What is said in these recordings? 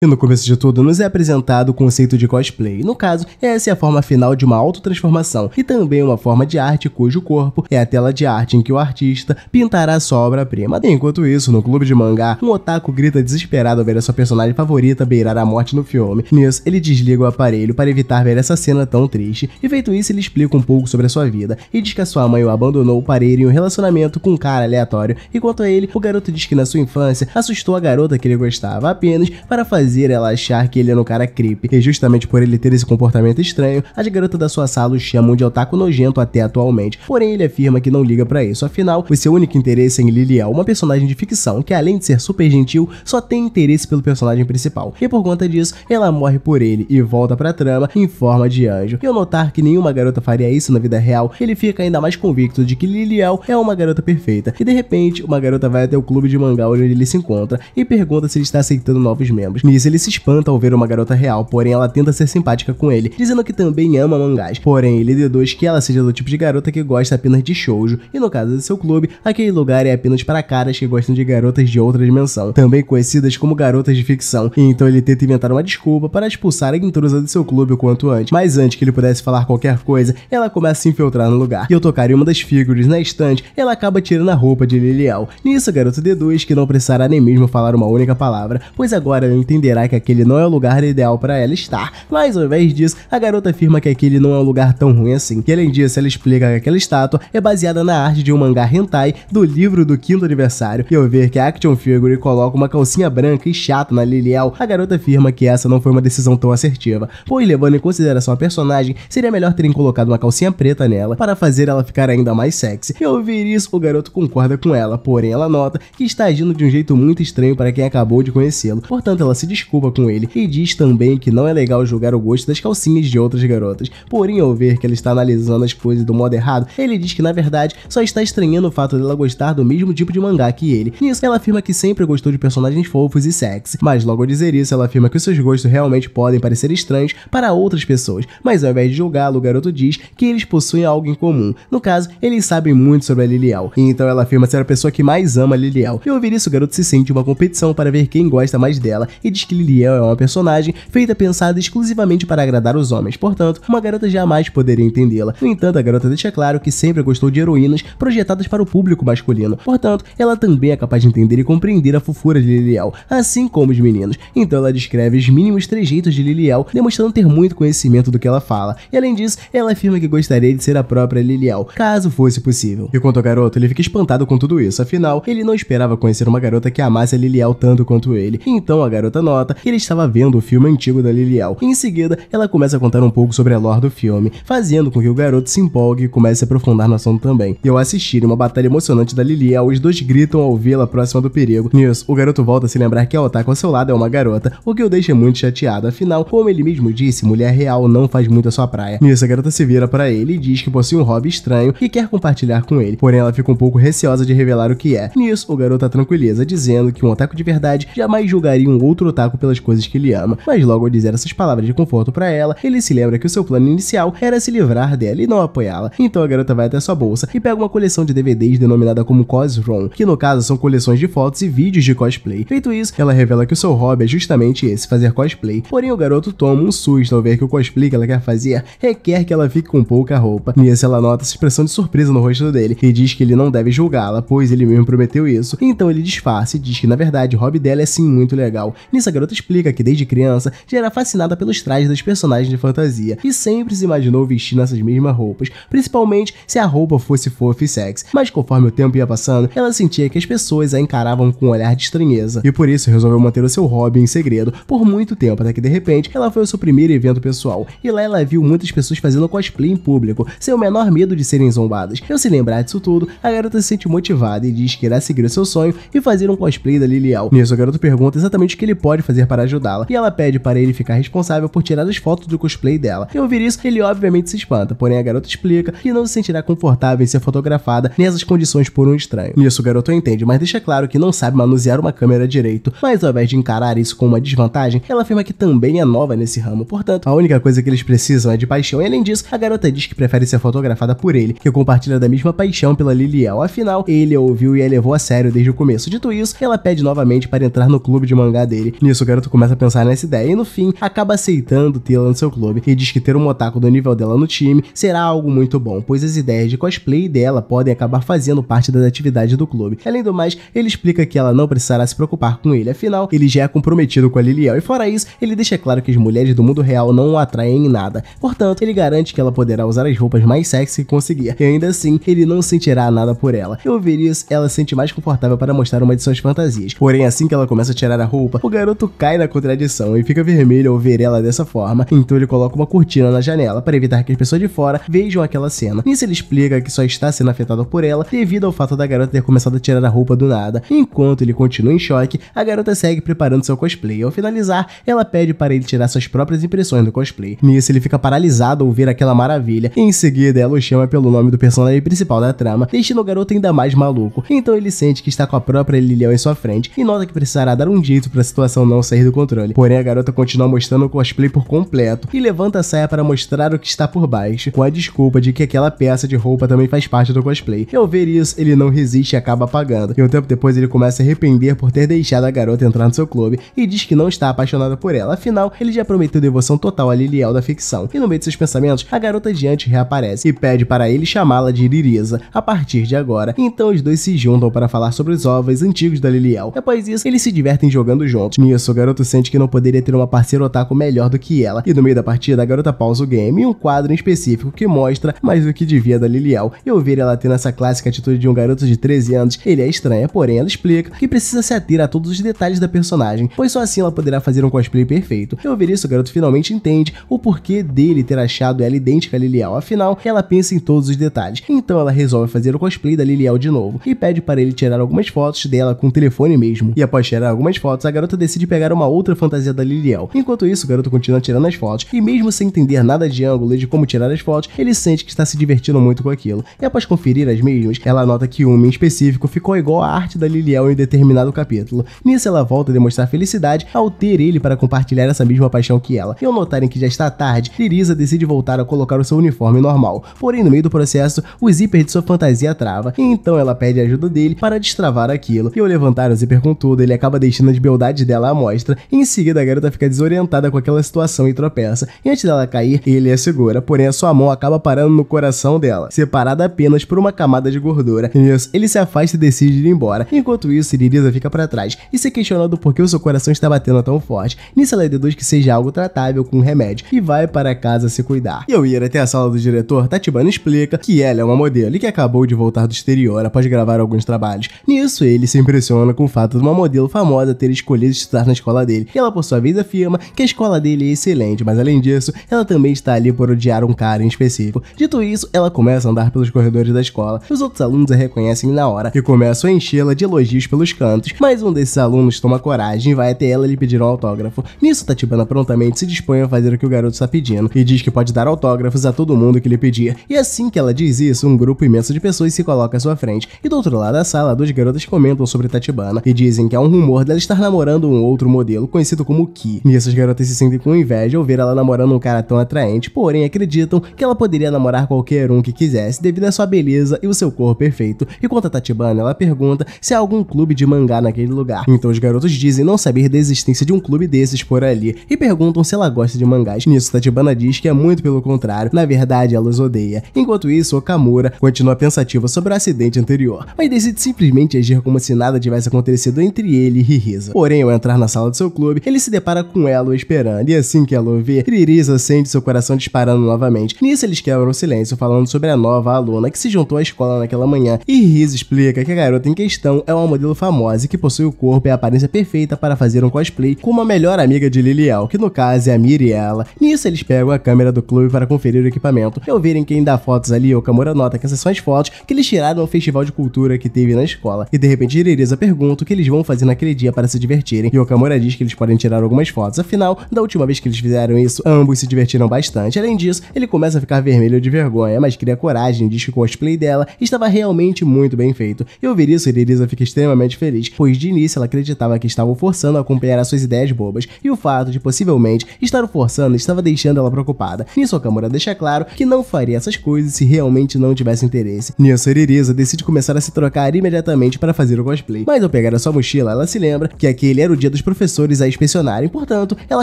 E no começo de tudo, nos é apresentado o conceito de cosplay. No caso, essa é a forma final de uma autotransformação e também uma forma de arte cujo corpo é a tela de arte em que o artista pintará sua obra-prima. Enquanto isso, no clube de mangá, um otaku grita desesperado ao ver a sua personagem favorita beirar a morte no filme. Nisso, ele desliga o aparelho para evitar ver essa cena tão triste. E feito isso, ele explica um pouco sobre a sua vida e diz que a sua mãe o abandonou para ir em um relacionamento com um cara aleatório. Enquanto a ele, o garoto diz que na sua infância assustou a garota que ele gostava apenas para fazer fazer ela achar que ele era um cara creepy, e justamente por ele ter esse comportamento estranho, as garotas da sua sala o chamam de otaku nojento até atualmente, porém ele afirma que não liga para isso, afinal, o seu único interesse em Lily é uma personagem de ficção que além de ser super gentil, só tem interesse pelo personagem principal, e por conta disso, ela morre por ele e volta pra trama em forma de anjo. E ao notar que nenhuma garota faria isso na vida real, ele fica ainda mais convicto de que Liliel é uma garota perfeita, e de repente, uma garota vai até o clube de mangá onde ele se encontra e pergunta se ele está aceitando novos membros. Chris ele se espanta ao ver uma garota real, porém ela tenta ser simpática com ele, dizendo que também ama mangás. Porém, ele deduz que ela seja do tipo de garota que gosta apenas de shoujo, e no caso do seu clube, aquele lugar é apenas para caras que gostam de garotas de outra dimensão, também conhecidas como garotas de ficção. Então ele tenta inventar uma desculpa para expulsar a intrusa do seu clube o quanto antes, mas antes que ele pudesse falar qualquer coisa, ela começa a se infiltrar no lugar. E ao tocar em uma das figuras na estante, ela acaba tirando a roupa de Liliel. Nisso, a garota deduz que não precisará nem mesmo falar uma única palavra, pois agora ela entendeu considerar que aquele não é o lugar ideal para ela estar, mas ao invés disso, a garota afirma que aquele não é um lugar tão ruim assim. E além disso, ela explica que aquela estátua é baseada na arte de um mangá hentai do livro do quinto aniversário. E ao ver que a Action Figure coloca uma calcinha branca e chata na Liliel, a garota afirma que essa não foi uma decisão tão assertiva, pois levando em consideração a personagem, seria melhor terem colocado uma calcinha preta nela para fazer ela ficar ainda mais sexy. E ao ouvir isso, o garoto concorda com ela, porém ela nota que está agindo de um jeito muito estranho para quem acabou de conhecê-lo. Portanto, ela se desculpa com ele e diz também que não é legal julgar o gosto das calcinhas de outras garotas. Porém, ao ver que ela está analisando as coisas do modo errado, ele diz que na verdade só está estranhando o fato dela gostar do mesmo tipo de mangá que ele. Nisso, ela afirma que sempre gostou de personagens fofos e sexy, mas logo ao dizer isso, ela afirma que os seus gostos realmente podem parecer estranhos para outras pessoas, mas ao invés de julgá-lo, o garoto diz que eles possuem algo em comum. No caso, eles sabem muito sobre a e então ela afirma ser a pessoa que mais ama a Lilial. E ouvir isso, o garoto se sente uma competição para ver quem gosta mais dela e diz que Liliel é uma personagem feita pensada exclusivamente para agradar os homens, portanto, uma garota jamais poderia entendê-la. No entanto, a garota deixa claro que sempre gostou de heroínas projetadas para o público masculino, portanto, ela também é capaz de entender e compreender a fofura de Liliel, assim como os meninos. Então ela descreve os mínimos trejeitos de Liliel, demonstrando ter muito conhecimento do que ela fala. E além disso, ela afirma que gostaria de ser a própria Liliel, caso fosse possível. E quanto ao garoto, ele fica espantado com tudo isso, afinal, ele não esperava conhecer uma garota que amasse a Liliel tanto quanto ele. Então a garota nova que ele estava vendo o filme antigo da Liliel. E em seguida, ela começa a contar um pouco sobre a lore do filme, fazendo com que o garoto se empolgue e comece a aprofundar no assunto também. E ao assistir uma batalha emocionante da Liliel, os dois gritam ao vê-la próxima do perigo. Nisso, o garoto volta a se lembrar que a Otaku ao seu lado é uma garota, o que o deixa muito chateado, afinal, como ele mesmo disse, mulher real não faz muito a sua praia. Nisso, a garota se vira para ele e diz que possui um hobby estranho e quer compartilhar com ele, porém ela fica um pouco receosa de revelar o que é. Nisso, o garoto a tranquiliza, dizendo que um otaku de verdade jamais julgaria um outro otaku fraco pelas coisas que ele ama, mas logo ao dizer essas palavras de conforto para ela, ele se lembra que o seu plano inicial era se livrar dela e não apoiá-la. Então a garota vai até sua bolsa e pega uma coleção de DVDs denominada como Cosron, que no caso são coleções de fotos e vídeos de cosplay. Feito isso, ela revela que o seu hobby é justamente esse, fazer cosplay. Porém, o garoto toma um susto ao ver que o cosplay que ela quer fazer requer que ela fique com pouca roupa. Nisso, ela nota essa expressão de surpresa no rosto dele e diz que ele não deve julgá-la, pois ele mesmo prometeu isso. Então ele disfarça e diz que na verdade o hobby dela é sim muito legal. Nisso, a garota explica que desde criança já era fascinada pelos trajes dos personagens de fantasia e sempre se imaginou vestindo essas mesmas roupas, principalmente se a roupa fosse fofa e sexy. Mas conforme o tempo ia passando, ela sentia que as pessoas a encaravam com um olhar de estranheza e por isso resolveu manter o seu hobby em segredo por muito tempo, até que de repente ela foi ao seu primeiro evento pessoal e lá ela viu muitas pessoas fazendo cosplay em público, sem o menor medo de serem zombadas. Ao se lembrar disso tudo, a garota se sente motivada e diz que irá seguir o seu sonho e fazer um cosplay da Lilial. Nisso, a garota pergunta exatamente o que ele pode pode fazer para ajudá-la, e ela pede para ele ficar responsável por tirar as fotos do cosplay dela. E ouvir isso, ele obviamente se espanta, porém a garota explica que não se sentirá confortável em ser fotografada nessas condições por um estranho. Nisso o garoto entende, mas deixa claro que não sabe manusear uma câmera direito, mas ao invés de encarar isso como uma desvantagem, ela afirma que também é nova nesse ramo, portanto, a única coisa que eles precisam é de paixão, e além disso, a garota diz que prefere ser fotografada por ele, que compartilha da mesma paixão pela Liliel, afinal, ele a ouviu e a levou a sério desde o começo. Dito isso, ela pede novamente para entrar no clube de mangá dele. Nisso, o garoto começa a pensar nessa ideia e no fim acaba aceitando tê-la no seu clube e diz que ter um otaku do nível dela no time será algo muito bom, pois as ideias de cosplay dela podem acabar fazendo parte das atividades do clube. Além do mais, ele explica que ela não precisará se preocupar com ele, afinal, ele já é comprometido com a Liliel e fora isso, ele deixa claro que as mulheres do mundo real não o atraem em nada. Portanto, ele garante que ela poderá usar as roupas mais sexy que conseguir, e ainda assim, ele não sentirá nada por ela. E ouvir isso, ela se sente mais confortável para mostrar uma de suas fantasias. Porém, assim que ela começa a tirar a roupa, o garoto vento cai na contradição e fica vermelho ao ver ela dessa forma, então ele coloca uma cortina na janela para evitar que as pessoas de fora vejam aquela cena. Nisso ele explica que só está sendo afetado por ela devido ao fato da garota ter começado a tirar a roupa do nada. Enquanto ele continua em choque, a garota segue preparando seu cosplay. Ao finalizar, ela pede para ele tirar suas próprias impressões do cosplay. Nisso ele fica paralisado ao ver aquela maravilha. Em seguida, ela o chama pelo nome do personagem principal da trama, deixando o garoto ainda mais maluco. Então ele sente que está com a própria Lilian em sua frente e nota que precisará dar um jeito para a situação não sair do controle. Porém, a garota continua mostrando o cosplay por completo e levanta a saia para mostrar o que está por baixo, com a desculpa de que aquela peça de roupa também faz parte do cosplay. E ao ver isso, ele não resiste e acaba apagando. E um tempo depois, ele começa a arrepender por ter deixado a garota entrar no seu clube e diz que não está apaixonado por ela. Afinal, ele já prometeu devoção total a Liliel da ficção. E no meio de seus pensamentos, a garota diante reaparece e pede para ele chamá-la de Iririza a partir de agora. Então os dois se juntam para falar sobre os ovos antigos da Liliel. Depois disso eles se divertem jogando juntos. Nisso, começo, o garoto sente que não poderia ter uma parceira otaku melhor do que ela, e no meio da partida a garota pausa o game e um quadro em específico que mostra mais do que devia da E Eu ver ela tendo essa clássica atitude de um garoto de 13 anos, ele é estranha, porém ela explica que precisa se ater a todos os detalhes da personagem, pois só assim ela poderá fazer um cosplay perfeito. Eu ver isso, o garoto finalmente entende o porquê dele ter achado ela idêntica a Liliel. afinal ela pensa em todos os detalhes. Então ela resolve fazer o cosplay da Liliel de novo e pede para ele tirar algumas fotos dela com o telefone mesmo. E após tirar algumas fotos, a garota decide pegar uma outra fantasia da Liliel. Enquanto isso, o garoto continua tirando as fotos e mesmo sem entender nada de ângulo e de como tirar as fotos, ele sente que está se divertindo muito com aquilo. E após conferir as mesmas, ela nota que uma em específico ficou igual à arte da Liliel em determinado capítulo. Nisso ela volta a demonstrar felicidade ao ter ele para compartilhar essa mesma paixão que ela. E ao notarem que já está tarde, Lirisa decide voltar a colocar o seu uniforme normal. Porém, no meio do processo, o zíper de sua fantasia trava, e então ela pede a ajuda dele para destravar aquilo. E ao levantar o zíper com tudo, ele acaba deixando de beldades dela à amostra. Em seguida, a garota fica desorientada com aquela situação e tropeça. E antes dela cair, ele a segura, porém a sua mão acaba parando no coração dela, separada apenas por uma camada de gordura. Nisso, ele se afasta e decide ir embora. Enquanto isso, Siririza fica para trás e se questionando por que o seu coração está batendo tão forte. Nisso, ela deduz que seja algo tratável com um remédio e vai para casa se cuidar. E ao ir até a sala do diretor, Tatibana explica que ela é uma modelo e que acabou de voltar do exterior após gravar alguns trabalhos. Nisso, ele se impressiona com o fato de uma modelo famosa ter escolhido estudar na escola dele. E ela, por sua vez, afirma que a escola dele é excelente, mas além disso, ela também está ali por odiar um cara em específico. Dito isso, ela começa a andar pelos corredores da escola. Os outros alunos a reconhecem na hora e começam a enchê-la de elogios pelos cantos, mas um desses alunos toma coragem e vai até ela lhe pedir um autógrafo. Nisso, Tatibana prontamente se dispõe a fazer o que o garoto está pedindo e diz que pode dar autógrafos a todo mundo que lhe pedir. E assim que ela diz isso, um grupo imenso de pessoas se coloca à sua frente. E do outro lado da sala, duas garotas comentam sobre Tatibana e dizem que há um rumor dela estar namorando um outro modelo, conhecido como Ki. E essas garotas se sentem com inveja ao ver ela namorando um cara tão atraente, porém acreditam que ela poderia namorar qualquer um que quisesse devido à sua beleza e o seu corpo perfeito. E quanto a Tatibana, ela pergunta se há algum clube de mangá naquele lugar. Então os garotos dizem não saber da existência de um clube desses por ali e perguntam se ela gosta de mangás. Nisso, Tatibana diz que é muito pelo contrário, na verdade ela os odeia. Enquanto isso, Okamura continua pensativa sobre o acidente anterior, mas decide simplesmente agir como se nada tivesse acontecido entre ele e Risa. Porém, ao entrar na sala do seu clube, ele se depara com Elo esperando, e assim que Elo vê, Tiririza sente seu coração disparando novamente. Nisso eles quebram o silêncio falando sobre a nova aluna que se juntou à escola naquela manhã, e Riz explica que a garota em questão é uma modelo famosa e que possui o corpo e a aparência perfeita para fazer um cosplay com uma melhor amiga de Liliel, que no caso é a Miriela. Nisso eles pegam a câmera do clube para conferir o equipamento, e ao verem quem dá fotos ali, o Kamura nota que essas são as fotos que eles tiraram no festival de cultura que teve na escola, e de repente Tiririza pergunta o que eles vão fazer naquele dia para se divertirem, e o Camora diz que eles podem tirar algumas fotos. Afinal, da última vez que eles fizeram isso, ambos se divertiram bastante. Além disso, ele começa a ficar vermelho de vergonha, mas cria coragem e diz que o cosplay dela estava realmente muito bem feito. E ouvir isso, Lirisa fica extremamente feliz, pois de início ela acreditava que estavam forçando a acompanhar as suas ideias bobas, e o fato de possivelmente estar forçando estava deixando ela preocupada. Nisso, Okamura deixa claro que não faria essas coisas se realmente não tivesse interesse. Nisso, Lirisa decide começar a se trocar imediatamente para fazer o cosplay. Mas ao pegar a sua mochila, ela se lembra que aquele era o dia do dos professores a inspecionarem, portanto, ela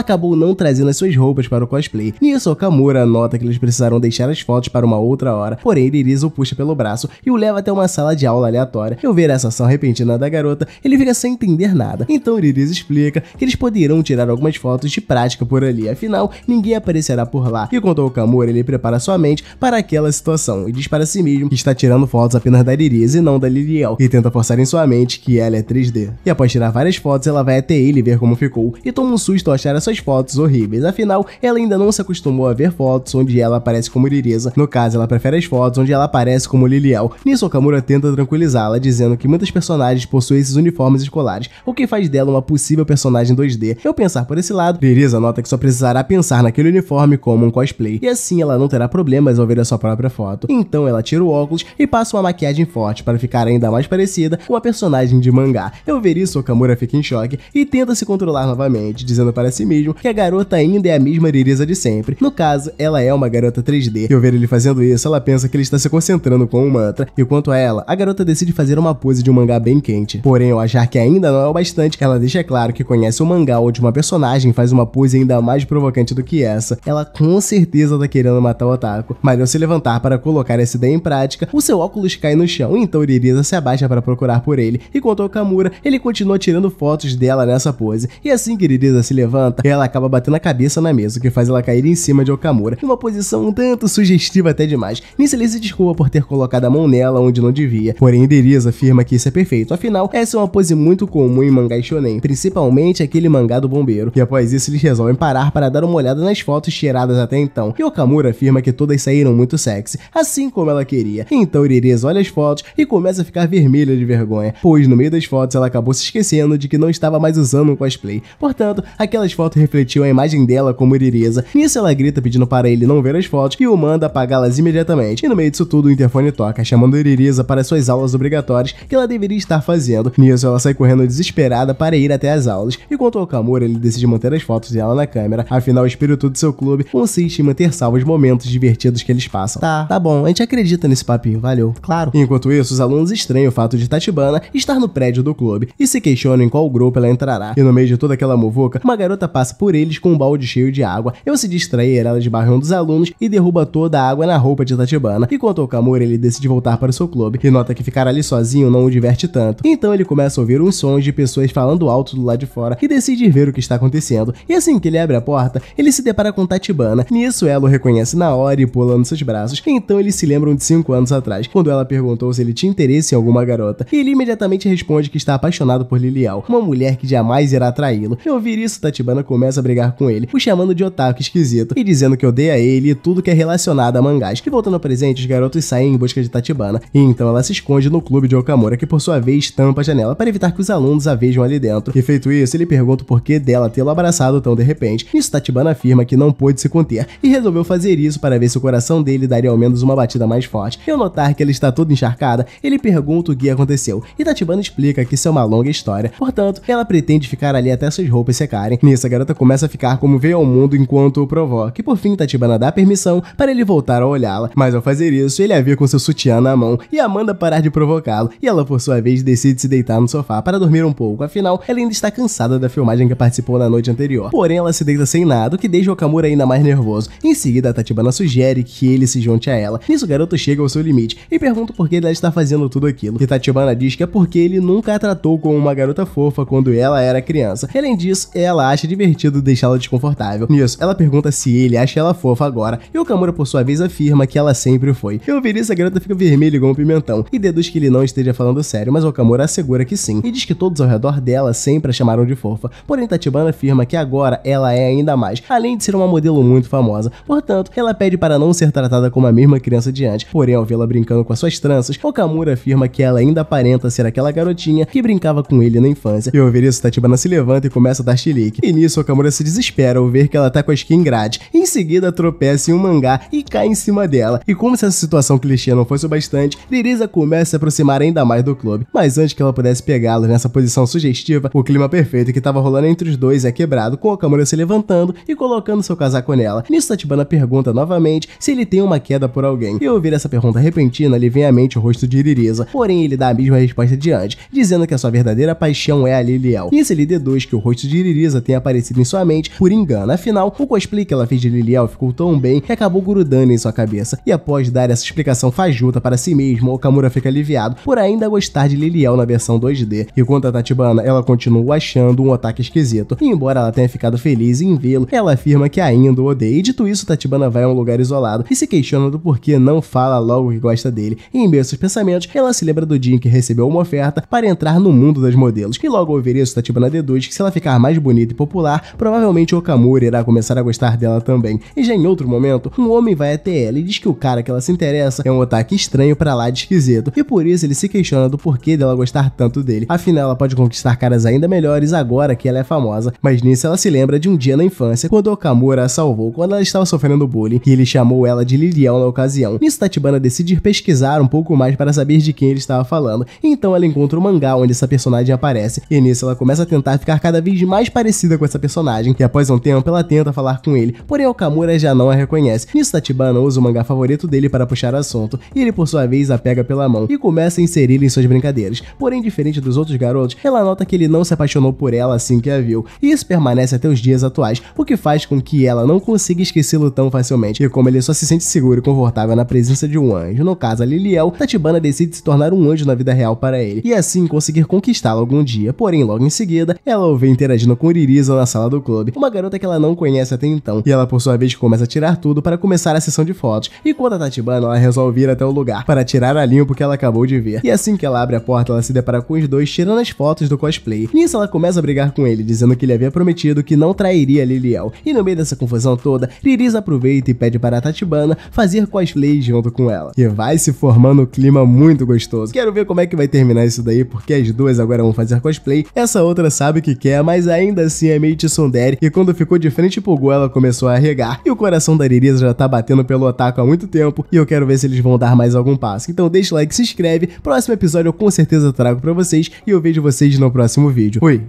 acabou não trazendo as suas roupas para o cosplay. Nisso, Okamura nota que eles precisaram deixar as fotos para uma outra hora, porém Iririza o puxa pelo braço e o leva até uma sala de aula aleatória. Ao ver essa ação repentina da garota, ele fica sem entender nada. Então Iririza explica que eles poderão tirar algumas fotos de prática por ali, afinal, ninguém aparecerá por lá. E quanto o Okamura, ele prepara sua mente para aquela situação e diz para si mesmo que está tirando fotos apenas da Iririza e não da Liliel, e tenta forçar em sua mente que ela é 3D. E após tirar várias fotos, ela vai até ele ele ver como ficou e toma um susto ao achar essas fotos horríveis, afinal, ela ainda não se acostumou a ver fotos onde ela aparece como Liriza, no caso, ela prefere as fotos onde ela aparece como Liliel. Nisso, Okamura tenta tranquilizá-la, dizendo que muitos personagens possuem esses uniformes escolares, o que faz dela uma possível personagem 2D. Eu pensar por esse lado, Liriza nota que só precisará pensar naquele uniforme como um cosplay, e assim ela não terá problemas ao ver a sua própria foto. Então ela tira o óculos e passa uma maquiagem forte para ficar ainda mais parecida com a personagem de mangá. Eu ver isso, Okamura fica em choque e tenta se controlar novamente, dizendo para si mesmo que a garota ainda é a mesma Ririza de sempre. No caso, ela é uma garota 3D. E ao ver ele fazendo isso, ela pensa que ele está se concentrando com um mantra. E quanto a ela, a garota decide fazer uma pose de um mangá bem quente. Porém, ao achar que ainda não é o bastante, ela deixa claro que conhece o um mangá onde uma personagem faz uma pose ainda mais provocante do que essa. Ela com certeza tá querendo matar o Otaku. Mas ao se levantar para colocar essa ideia em prática, o seu óculos cai no chão, então Ririza se abaixa para procurar por ele. E quanto ao Kamura, ele continua tirando fotos dela nessa pose, e assim que Irisa se levanta, ela acaba batendo a cabeça na mesa, o que faz ela cair em cima de Okamura, numa posição um tanto sugestiva até demais. Nisa ele se desculpa por ter colocado a mão nela onde não devia, porém Irisa afirma que isso é perfeito, afinal, essa é uma pose muito comum em mangá shonen, principalmente aquele mangá do bombeiro, e após isso eles resolvem parar para dar uma olhada nas fotos tiradas até então, e Okamura afirma que todas saíram muito sexy, assim como ela queria. Então Irisa olha as fotos e começa a ficar vermelha de vergonha, pois no meio das fotos ela acabou se esquecendo de que não estava mais usando dançando um cosplay. Portanto, aquelas fotos refletiam a imagem dela como Iririza. Nisso ela grita pedindo para ele não ver as fotos e o manda apagá-las imediatamente. E no meio disso tudo, o interfone toca, chamando Iririza para suas aulas obrigatórias que ela deveria estar fazendo. Nisso ela sai correndo desesperada para ir até as aulas. Enquanto Okamura ele decide manter as fotos dela na câmera, afinal o espírito do seu clube consiste em manter salvos momentos divertidos que eles passam. Tá, tá bom, a gente acredita nesse papinho, valeu. Claro. Enquanto isso, os alunos estranham o fato de Tatibana estar no prédio do clube e se questionam em qual grupo ela entrará e no meio de toda aquela muvuca, uma garota passa por eles com um balde cheio de água. Eu se distrair, ela esbarra um dos alunos e derruba toda a água na roupa de Tatibana. Enquanto o Kamura ele decide voltar para o seu clube e nota que ficar ali sozinho não o diverte tanto. Então ele começa a ouvir uns sons de pessoas falando alto do lado de fora e decide ver o que está acontecendo. E assim que ele abre a porta, ele se depara com Tatibana. Nisso ela o reconhece na hora e pula nos seus braços. Então eles se lembram de 5 anos atrás, quando ela perguntou se ele tinha interesse em alguma garota. E ele imediatamente responde que está apaixonado por Lilial, uma mulher que jamais jamais irá traí-lo. Ao ouvir isso, Tatibana começa a brigar com ele, o chamando de otaku esquisito e dizendo que odeia ele e tudo que é relacionado a mangás. E voltando ao presente, os garotos saem em busca de Tatibana e então ela se esconde no clube de Okamura, que por sua vez tampa a janela para evitar que os alunos a vejam ali dentro. E feito isso, ele pergunta o porquê dela tê-lo abraçado tão de repente. Nisso, Tatibana afirma que não pôde se conter e resolveu fazer isso para ver se o coração dele daria ao menos uma batida mais forte. E ao notar que ela está toda encharcada, ele pergunta o que aconteceu, e Tatibana explica que isso é uma longa história, portanto, ela pretende de ficar ali até suas roupas secarem. Nisso, a garota começa a ficar como veio ao mundo enquanto o provoca. que por fim Tatibana dá permissão para ele voltar a olhá-la. Mas ao fazer isso, ele a vê com seu sutiã na mão e a manda parar de provocá-lo. E ela, por sua vez, decide se deitar no sofá para dormir um pouco, afinal, ela ainda está cansada da filmagem que participou na noite anterior. Porém, ela se deita sem nada, o que deixa o Okamura ainda mais nervoso. Em seguida, a Tatibana sugere que ele se junte a ela. Nisso, o garoto chega ao seu limite e pergunta por que ela está fazendo tudo aquilo. E Tatibana diz que é porque ele nunca a tratou como uma garota fofa quando ela era criança. Além disso, ela acha divertido deixá-la desconfortável. Nisso, ela pergunta se ele acha ela fofa agora, e o Kamura, por sua vez, afirma que ela sempre foi. Eu vi isso, a garota fica vermelha igual um pimentão, e deduz que ele não esteja falando sério, mas o Kamura assegura que sim, e diz que todos ao redor dela sempre a chamaram de fofa. Porém, Tatibana afirma que agora ela é ainda mais, além de ser uma modelo muito famosa. Portanto, ela pede para não ser tratada como a mesma criança de antes, porém, ao vê-la brincando com as suas tranças, Okamura afirma que ela ainda aparenta ser aquela garotinha que brincava com ele na infância. Ao ouvir isso, Tatibana Tachibana se levanta e começa a dar chilique. E nisso, Okamura se desespera ao ver que ela tá com a skin grátis. Em seguida, tropeça em um mangá e cai em cima dela. E como se essa situação clichê não fosse o bastante, Liriza começa a se aproximar ainda mais do clube. Mas antes que ela pudesse pegá-lo nessa posição sugestiva, o clima perfeito que tava rolando entre os dois é quebrado, com Okamura se levantando e colocando seu casaco nela. Nisso, Tachibana pergunta novamente se ele tem uma queda por alguém. E ouvir essa pergunta repentina, lhe vem à mente o rosto de Liriza. Porém, ele dá a mesma resposta de antes, dizendo que a sua verdadeira paixão é a Liliel. E esse LD2 que o rosto de Lirisa tenha aparecido em sua mente por engano, afinal, o cosplay que ela fez de Liliel ficou tão bem que acabou grudando em sua cabeça, e após dar essa explicação fajuta para si mesmo, Okamura fica aliviado por ainda gostar de Liliel na versão 2D, e quanto a Tatibana, ela continua achando um ataque esquisito, e embora ela tenha ficado feliz em vê-lo, ela afirma que ainda o odeia, e dito isso, Tatibana vai a um lugar isolado e se questiona do porquê não fala logo que gosta dele, e em meio a seus pensamentos, ela se lembra do dia em que recebeu uma oferta para entrar no mundo das modelos, e logo ouvir isso, Tatibana Sibila deduz que se ela ficar mais bonita e popular, provavelmente Okamura irá começar a gostar dela também. E já em outro momento, um homem vai até ela e diz que o cara que ela se interessa é um otaku estranho para lá de esquisito, e por isso ele se questiona do porquê dela gostar tanto dele. Afinal, ela pode conquistar caras ainda melhores agora que ela é famosa, mas nisso ela se lembra de um dia na infância, quando Okamura a salvou quando ela estava sofrendo bullying, e ele chamou ela de Lilião na ocasião. Nisso, Tatibana decide ir pesquisar um pouco mais para saber de quem ele estava falando, então ela encontra o um mangá onde essa personagem aparece, e nisso ela começa a a tentar ficar cada vez mais parecida com essa personagem, e após um tempo ela tenta falar com ele, porém Okamura já não a reconhece. Nisso Tatibana usa o mangá favorito dele para puxar assunto, e ele por sua vez a pega pela mão e começa a inseri-la em suas brincadeiras. Porém, diferente dos outros garotos, ela nota que ele não se apaixonou por ela assim que a viu, e isso permanece até os dias atuais, o que faz com que ela não consiga esquecê-lo tão facilmente, e como ele só se sente seguro e confortável na presença de um anjo, no caso a Liliel, Tatibana decide se tornar um anjo na vida real para ele, e assim conseguir conquistá-la algum dia, porém logo em seguida seguida, ela o vê interagindo com Ririza na sala do clube, uma garota que ela não conhece até então, e ela por sua vez começa a tirar tudo para começar a sessão de fotos, enquanto a Tatibana ela resolve ir até o lugar para tirar a limpo que ela acabou de ver, e assim que ela abre a porta ela se depara com os dois tirando as fotos do cosplay. Nisso ela começa a brigar com ele, dizendo que ele havia prometido que não trairia Liliel, e no meio dessa confusão toda, Ririza aproveita e pede para a Tatibana fazer cosplay junto com ela, e vai se formando um clima muito gostoso. Quero ver como é que vai terminar isso daí, porque as duas agora vão fazer cosplay, essa outra outra sabe o que quer, mas ainda assim é meio tsundere e quando ficou de frente pro gol ela começou a regar. E o coração da Aririza já tá batendo pelo ataque há muito tempo e eu quero ver se eles vão dar mais algum passo. Então deixa o like, se inscreve, próximo episódio eu com certeza trago pra vocês e eu vejo vocês no próximo vídeo. Fui!